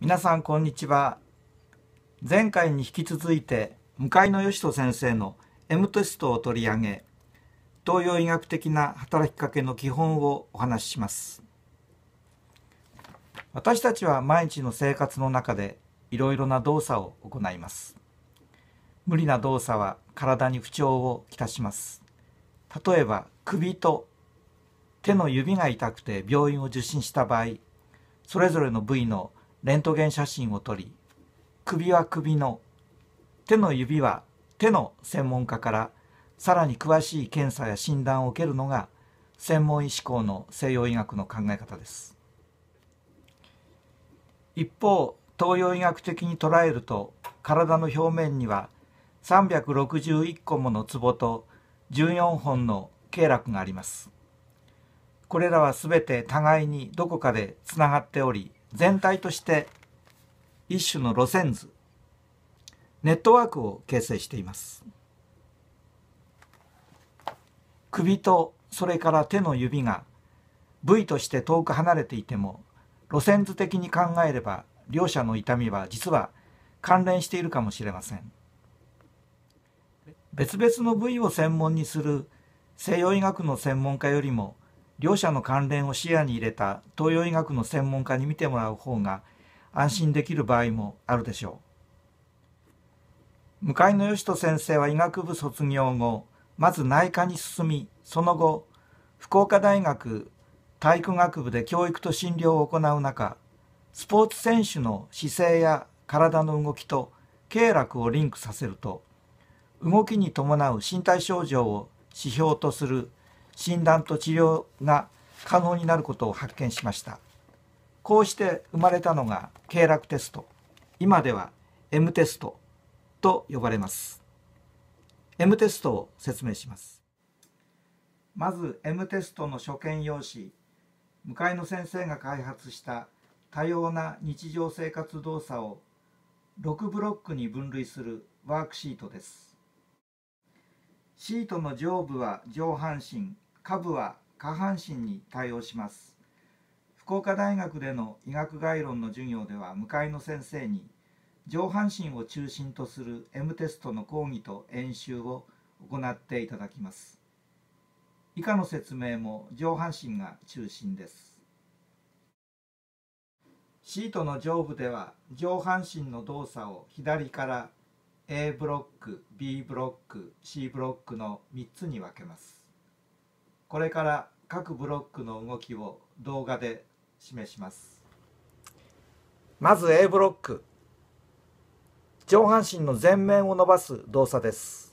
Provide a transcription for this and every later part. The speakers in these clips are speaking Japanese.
皆さんこんにちは前回に引き続いて向井の義人先生の M テストを取り上げ東洋医学的な働きかけの基本をお話しします私たちは毎日の生活の中でいろいろな動作を行います無理な動作は体に不調をきたします例えば首と手の指が痛くて病院を受診した場合それぞれの部位のレントゲン写真を撮り首は首の手の指は手の専門家からさらに詳しい検査や診断を受けるのが専門医師校の西洋医学の考え方です一方東洋医学的に捉えると体の表面には361個ものツボと14本の経絡がありますこれらはすべて互いにどこかでつながっており全体として一種の路線図ネットワークを形成しています首とそれから手の指が部位として遠く離れていても路線図的に考えれば両者の痛みは実は関連しているかもしれません別々の部位を専門にする西洋医学の専門家よりも両者の関連を視野に入れた東洋医学の専門家に見てもらう方が安心できる場合もあるでしょう向井野義人先生は医学部卒業後まず内科に進みその後福岡大学体育学部で教育と診療を行う中スポーツ選手の姿勢や体の動きと経絡をリンクさせると動きに伴う身体症状を指標とする診断と治療が可能になることを発見しましたこうして生まれたのが経絡テスト今では M テストと呼ばれます M テストを説明しますまず M テストの所見用紙向かいの先生が開発した多様な日常生活動作を6ブロックに分類するワークシートですシートの上部は上半身下部は下半身に対応します福岡大学での医学概論の授業では向かいの先生に上半身を中心とする M テストの講義と演習を行っていただきます以下の説明も上半身が中心ですシートの上部では上半身の動作を左から A ブロック B ブロック C ブロックの3つに分けますこれから各ブロックの動きを動画で示しますまず A ブロック上半身の前面を伸ばす動作です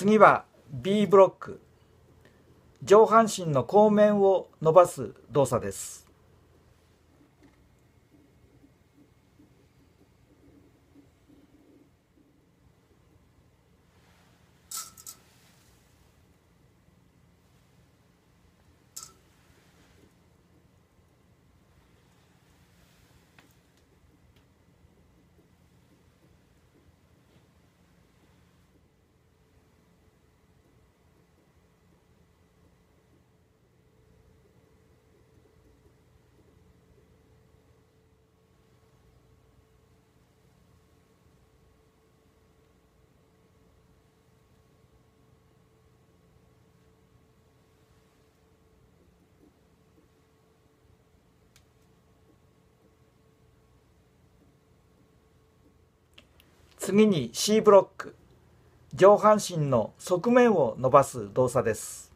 次は B ブロック上半身の後面を伸ばす動作です次に C ブロック上半身の側面を伸ばす動作です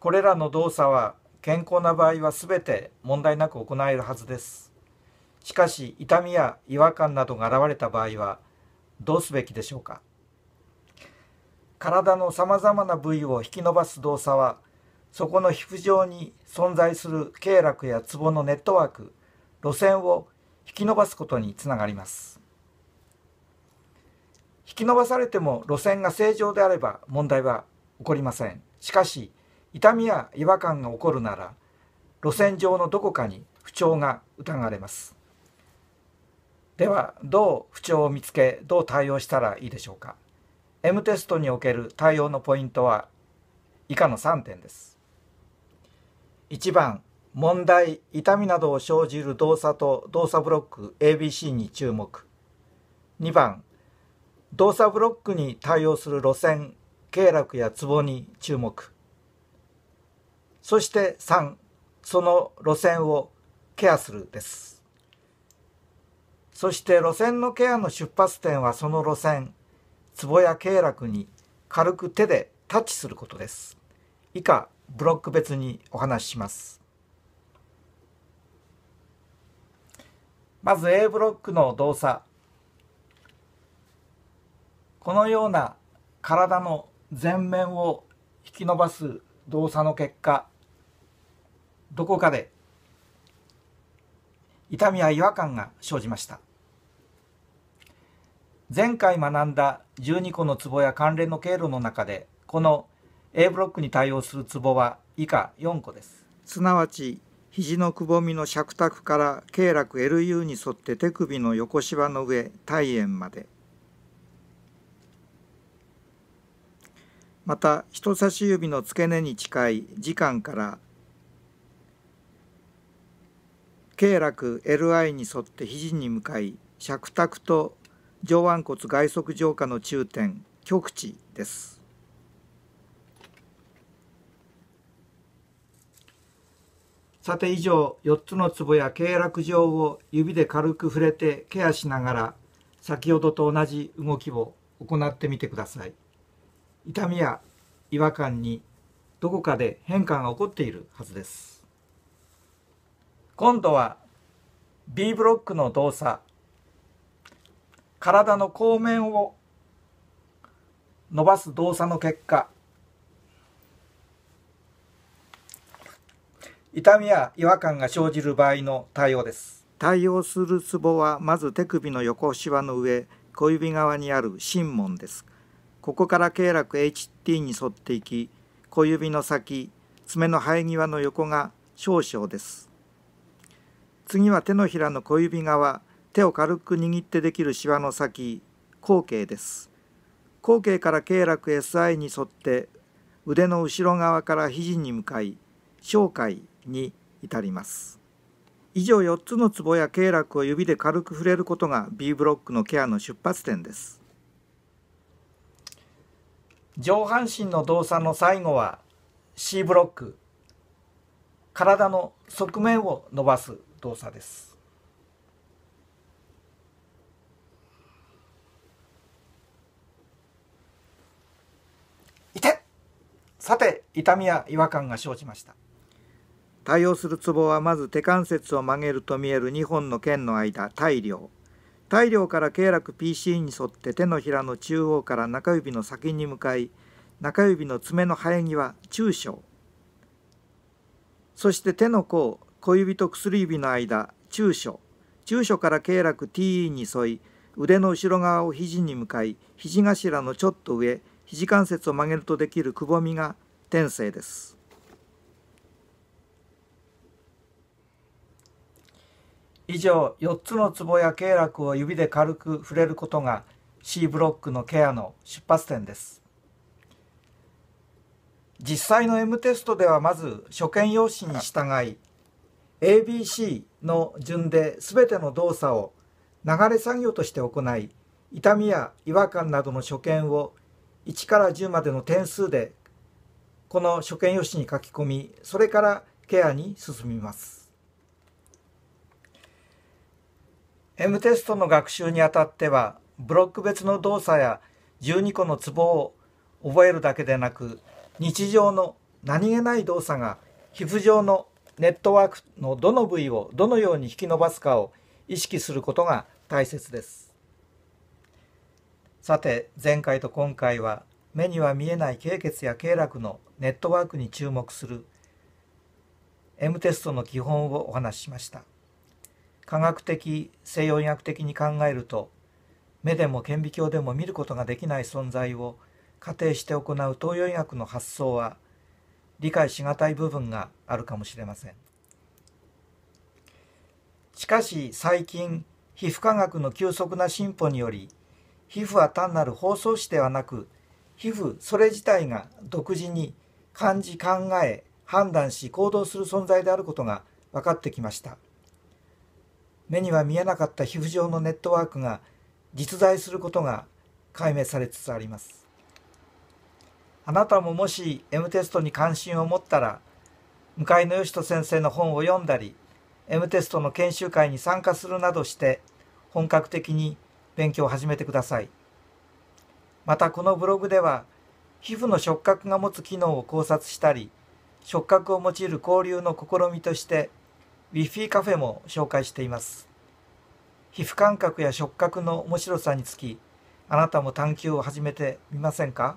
これらの動作は健康な場合は全て問題なく行えるはずです。しかし痛みや違和感などが現れた場合はどうすべきでしょうか体のさまざまな部位を引き伸ばす動作はそこの皮膚上に存在する経絡やツボのネットワーク路線を引き伸ばすことにつながります引き伸ばされても路線が正常であれば問題は起こりませんしかし痛みや違和感が起こるなら路線上のどこかに不調が疑われますではどう不調を見つけどう対応したらいいでしょうか M テストにおける対応のポイントは以下の3点です1番問題痛みなどを生じる動作と動作ブロック ABC に注目2番動作ブロックに対応する路線経絡やツボに注目そして3その路線をケアするですそして路線のケアの出発点はその路線壺や経絡に軽く手でタッチすることです以下ブロック別にお話ししますまず A ブロックの動作このような体の前面を引き伸ばす動作の結果どこかで痛みや違和感が生じました前回学んだ12個のツボや関連の経路の中でこの A ブロックに対応するツボは以下4個ですすなわち肘のくぼみの尺卓から経絡 LU に沿って手首の横芝の上体炎までまた人差し指の付け根に近い時間から経絡 LI に沿って肘に向かい尺卓と上腕骨外側上下の中点極地ですさて以上4つのツボや経絡上を指で軽く触れてケアしながら先ほどと同じ動きを行ってみてください。痛みや違和感にどこかで変化が起こっているはずです今度は B ブロックの動作体の後面を伸ばす動作の結果痛みや違和感が生じる場合の対応です対応するツボはまず手首の横しわの上小指側にある心門ですここから経絡 HT に沿っていき小指の先爪の生え際の横が少々です次は手のひらの小指側手を軽く握ってできるシワの先後頸です後頸から経絡 SI に沿って腕の後ろ側から肘に向かい小海に至ります以上4つのツボや経絡を指で軽く触れることが B ブロックのケアの出発点です上半身の動作の最後は C ブロック体の側面を伸ばす動作です痛さて痛みや違和感が生じました対応するツボはまず手関節を曲げると見える2本の腱の間大量大量から経絡 PC に沿って手のひらの中央から中指の先に向かい中指の爪の生え際中小そして手の甲小指と薬指の間中小中所から経絡 TE に沿い腕の後ろ側を肘に向かい肘頭のちょっと上肘関節を曲げるとできるくぼみが天性です。以上4つのツボや経絡を指で軽く触れることが C ブロックのケアの出発点です実際の M テストではまず初見用紙に従い ABC の順で全ての動作を流れ作業として行い痛みや違和感などの所見を1から10までの点数でこの所見用紙に書き込みそれからケアに進みます M テストの学習にあたってはブロック別の動作や12個のツボを覚えるだけでなく日常の何気ない動作が皮膚上のネットワークのどの部位をどのように引き伸ばすかを意識することが大切ですさて前回と今回は目には見えない経血や経絡のネットワークに注目する M テストの基本をお話ししました科学的西洋医学的に考えると目でも顕微鏡でも見ることができない存在を仮定して行う東洋医学の発想は理解しがたい部分があるかもしれませんしかし最近皮膚科学の急速な進歩により皮膚は単なる包装紙ではなく皮膚それ自体が独自に感じ考え判断し行動する存在であることが分かってきました。目には見えなかった皮膚上のネットワークが実在することが解明されつつあります。あなたももし M テストに関心を持ったら、向井の義人先生の本を読んだり、M テストの研修会に参加するなどして、本格的に勉強を始めてください。またこのブログでは、皮膚の触覚が持つ機能を考察したり、触覚を用いる交流の試みとして、w フィ i カフェも紹介しています。皮膚感覚や触覚の面白さにつき、あなたも探求を始めてみませんか